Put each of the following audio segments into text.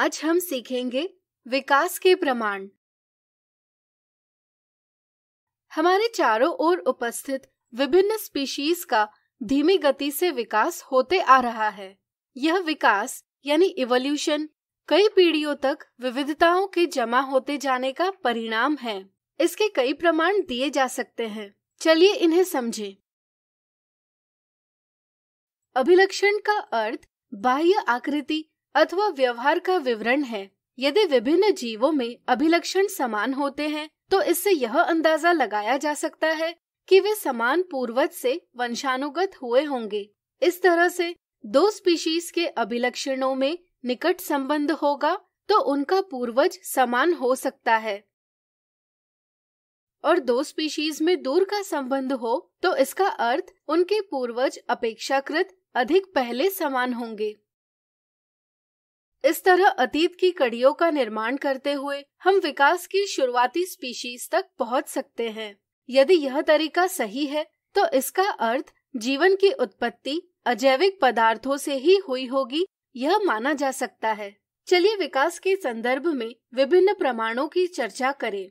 आज हम सीखेंगे विकास के प्रमाण हमारे चारों ओर उपस्थित विभिन्न स्पीशीज का धीमी गति से विकास होते आ रहा है यह विकास यानी इवोल्यूशन कई पीढ़ियों तक विविधताओं के जमा होते जाने का परिणाम है इसके कई प्रमाण दिए जा सकते हैं चलिए इन्हें समझे अभिलक्षण का अर्थ बाह्य आकृति अथवा व्यवहार का विवरण है यदि विभिन्न जीवों में अभिलक्षण समान होते हैं तो इससे यह अंदाजा लगाया जा सकता है कि वे समान पूर्वज से वंशानुगत हुए होंगे इस तरह से दो स्पीशीज के अभिलक्षणों में निकट संबंध होगा तो उनका पूर्वज समान हो सकता है और दो स्पीशीज में दूर का संबंध हो तो इसका अर्थ उनके पूर्वज अपेक्षाकृत अधिक पहले समान होंगे इस तरह अतीत की कड़ियों का निर्माण करते हुए हम विकास की शुरुआती स्पीशीज तक पहुंच सकते हैं यदि यह तरीका सही है तो इसका अर्थ जीवन की उत्पत्ति अजैविक पदार्थों से ही हुई होगी यह माना जा सकता है चलिए विकास के संदर्भ में विभिन्न प्रमाणों की चर्चा करें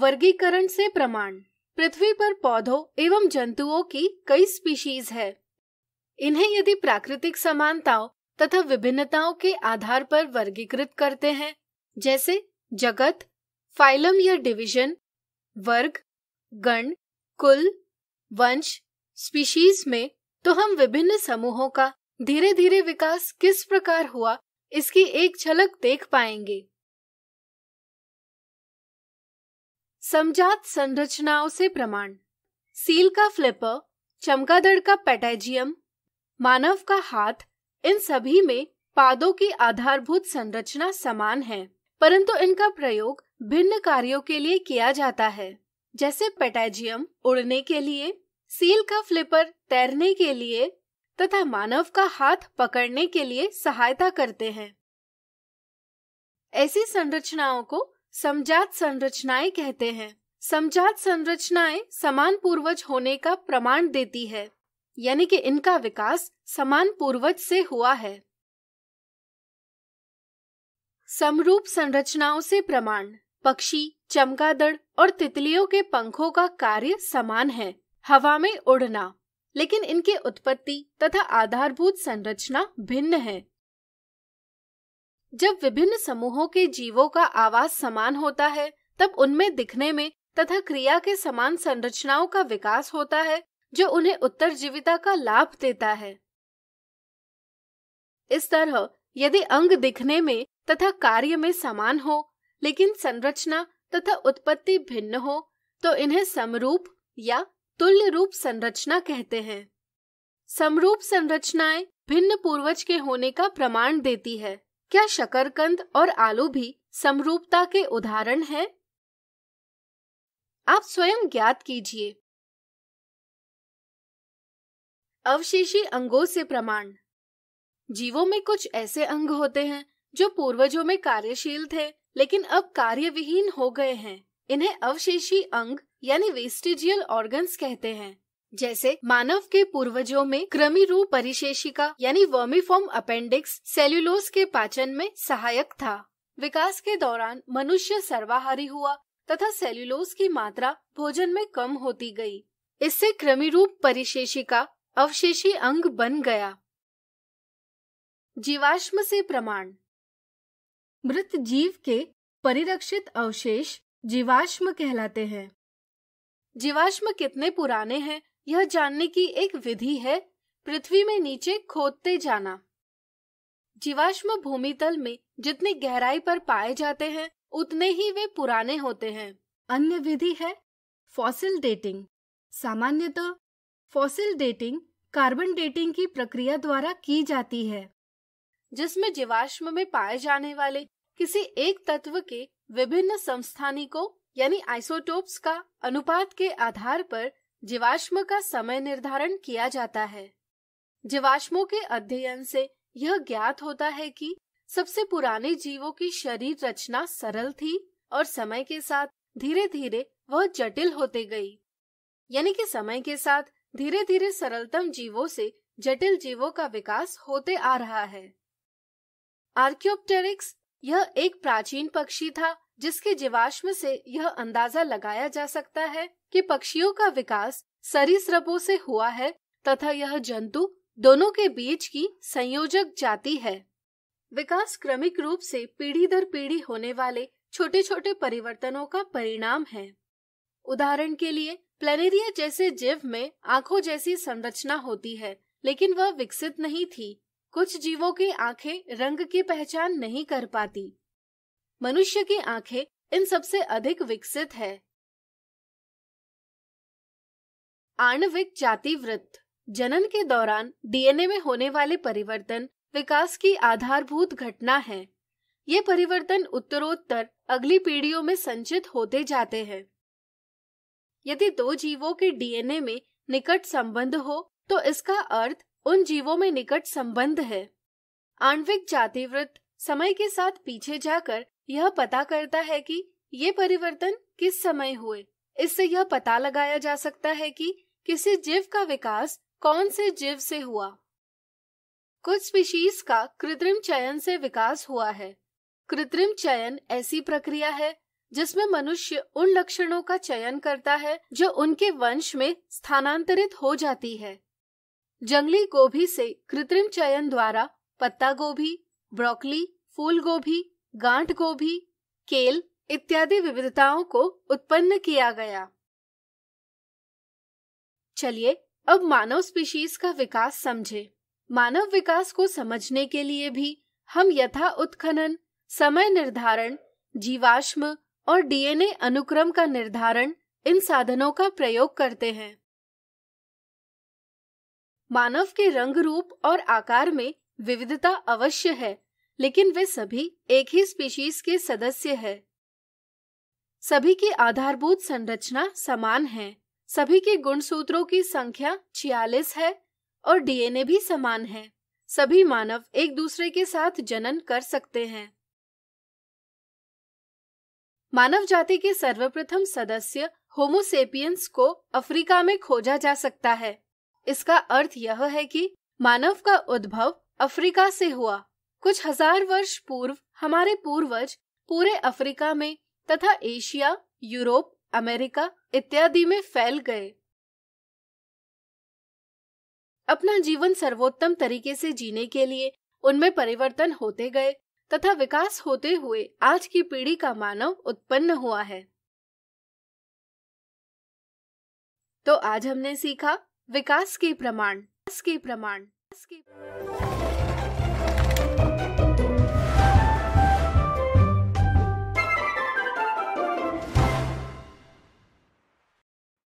वर्गीकरण से प्रमाण पृथ्वी पर पौधों एवं जंतुओं की कई स्पीशीज है इन्हें यदि प्राकृतिक समानताओं तथा विभिन्नताओं के आधार पर वर्गीकृत करते हैं जैसे जगत फाइलम या डिवीजन वर्ग गण कुल वंश स्पीशीज में तो हम विभिन्न समूहों का धीरे धीरे विकास किस प्रकार हुआ इसकी एक झलक देख पाएंगे समझात संरचनाओं से प्रमाण सील का फ्लिपर चमकादड़ का पैटेजियम मानव का हाथ इन सभी में पादों की आधारभूत संरचना समान है परंतु इनका प्रयोग भिन्न कार्यों के लिए किया जाता है जैसे पेटेजियम उड़ने के लिए सील का फ्लिपर तैरने के लिए तथा मानव का हाथ पकड़ने के लिए सहायता करते हैं ऐसी संरचनाओं को समझात संरचनाएं कहते हैं समझात संरचनाएं समान पूर्वज होने का प्रमाण देती है यानी कि इनका विकास समान पूर्वज से हुआ है समरूप संरचनाओं से प्रमाण पक्षी चमगादड़ और तितलियों के पंखों का कार्य समान है हवा में उड़ना लेकिन इनकी उत्पत्ति तथा आधारभूत संरचना भिन्न है जब विभिन्न समूहों के जीवों का आवास समान होता है तब उनमें दिखने में तथा क्रिया के समान संरचनाओं का विकास होता है जो उन्हें उत्तर जीविता का लाभ देता है इस तरह यदि अंग दिखने में तथा कार्य में समान हो लेकिन संरचना तथा उत्पत्ति भिन्न हो तो इन्हें समरूप या तुल्य रूप संरचना कहते हैं समरूप संरचनाएं भिन्न पूर्वज के होने का प्रमाण देती है क्या शकरकंद और आलू भी समरूपता के उदाहरण हैं? आप स्वयं ज्ञात कीजिए अवशेषी अंगों से प्रमाण जीवों में कुछ ऐसे अंग होते हैं जो पूर्वजों में कार्यशील थे लेकिन अब कार्यविहीन हो गए हैं इन्हें अवशेषी अंग यानी वेस्टिजियल ऑर्गन्स कहते हैं जैसे मानव के पूर्वजों में रूप परिशेषिका यानी वर्मीफॉर्म अपेंडिक्स सेल्यूलोस के पाचन में सहायक था विकास के दौरान मनुष्य सर्वाहारी हुआ तथा सेल्यूलोस की मात्रा भोजन में कम होती गई इससे क्रमिरूप परिशेषिका अवशेषी अंग बन गया जीवाश्म से प्रमाण मृत जीव के परिरक्षित अवशेष जीवाश्म कहलाते हैं जीवाश्म कितने पुराने हैं यह जानने की एक विधि है पृथ्वी में नीचे खोदते जाना जीवाश्म भूमि तल में जितनी गहराई पर पाए जाते हैं उतने ही वे पुराने होते हैं अन्य विधि है फॉसिल डेटिंग सामान्यतः फॉसिल डेटिंग कार्बन डेटिंग की प्रक्रिया द्वारा की जाती है जिसमें जीवाश्म में पाए जाने वाले किसी एक तत्व के विभिन्न संस्थानिकों यानी आइसोटोप्स का अनुपात के आधार पर जीवाश्म का समय निर्धारण किया जाता है जीवाश्मों के अध्ययन से यह ज्ञात होता है कि सबसे पुराने जीवों की शरीर रचना सरल थी और समय के साथ धीरे धीरे वह जटिल होते गई यानी कि समय के साथ धीरे धीरे सरलतम जीवों से जटिल जीवों का विकास होते आ रहा है आर्क्योप्टेरिक्स यह एक प्राचीन पक्षी था जिसके जीवाश्म से यह अंदाजा लगाया जा सकता है कि पक्षियों का विकास सरीसृपों से हुआ है तथा यह जंतु दोनों के बीच की संयोजक जाति है विकास क्रमिक रूप से पीढ़ी दर पीढ़ी होने वाले छोटे छोटे परिवर्तनों का परिणाम है उदाहरण के लिए प्लेनेरिया जैसे जीव में आंखों जैसी संरचना होती है लेकिन वह विकसित नहीं थी कुछ जीवों की आंखें रंग की पहचान नहीं कर पाती मनुष्य की आंखें इन सबसे अधिक विकसित है आणविक जाति वृत्त जनन के दौरान डीएनए में होने वाले परिवर्तन विकास की आधारभूत घटना है ये परिवर्तन उत्तरोत्तर अगली पीढ़ियों में संचित होते जाते हैं यदि दो जीवों के डीएनए में निकट संबंध हो तो इसका अर्थ उन जीवों में निकट संबंध है आणविक जातिवृत्त समय के साथ पीछे जाकर यह पता करता है कि ये परिवर्तन किस समय हुए इससे यह पता लगाया जा सकता है कि किसी जीव का विकास कौन से जीव से हुआ कुछ स्पीशीज का कृत्रिम चयन से विकास हुआ है कृत्रिम चयन ऐसी प्रक्रिया है जिसमें मनुष्य उन लक्षणों का चयन करता है जो उनके वंश में स्थानांतरित हो जाती है जंगली गोभी से कृत्रिम चयन द्वारा पत्ता गोभी ब्रोकली फूल गोभी गांठ गोभी केल इत्यादि विविधताओं को उत्पन्न किया गया चलिए अब मानव स्पीशीज का विकास समझे मानव विकास को समझने के लिए भी हम यथा उत्खनन समय निर्धारण जीवाश्म और डीएनए अनुक्रम का निर्धारण इन साधनों का प्रयोग करते हैं मानव के रंग रूप और आकार में विविधता अवश्य है लेकिन वे सभी एक ही स्पीशीज के सदस्य है सभी की आधारभूत संरचना समान है सभी के गुणसूत्रों की संख्या छियालीस है और डीएनए भी समान है सभी मानव एक दूसरे के साथ जनन कर सकते हैं मानव जाति के सर्वप्रथम सदस्य होमोसेपियंस को अफ्रीका में खोजा जा सकता है इसका अर्थ यह है कि मानव का उद्भव अफ्रीका से हुआ कुछ हजार वर्ष पूर्व हमारे पूर्वज पूरे अफ्रीका में तथा एशिया यूरोप अमेरिका इत्यादि में फैल गए अपना जीवन सर्वोत्तम तरीके से जीने के लिए उनमें परिवर्तन होते गए तथा विकास होते हुए आज की पीढ़ी का मानव उत्पन्न हुआ है तो आज हमने सीखा विकास के प्रमाण के प्रमाण के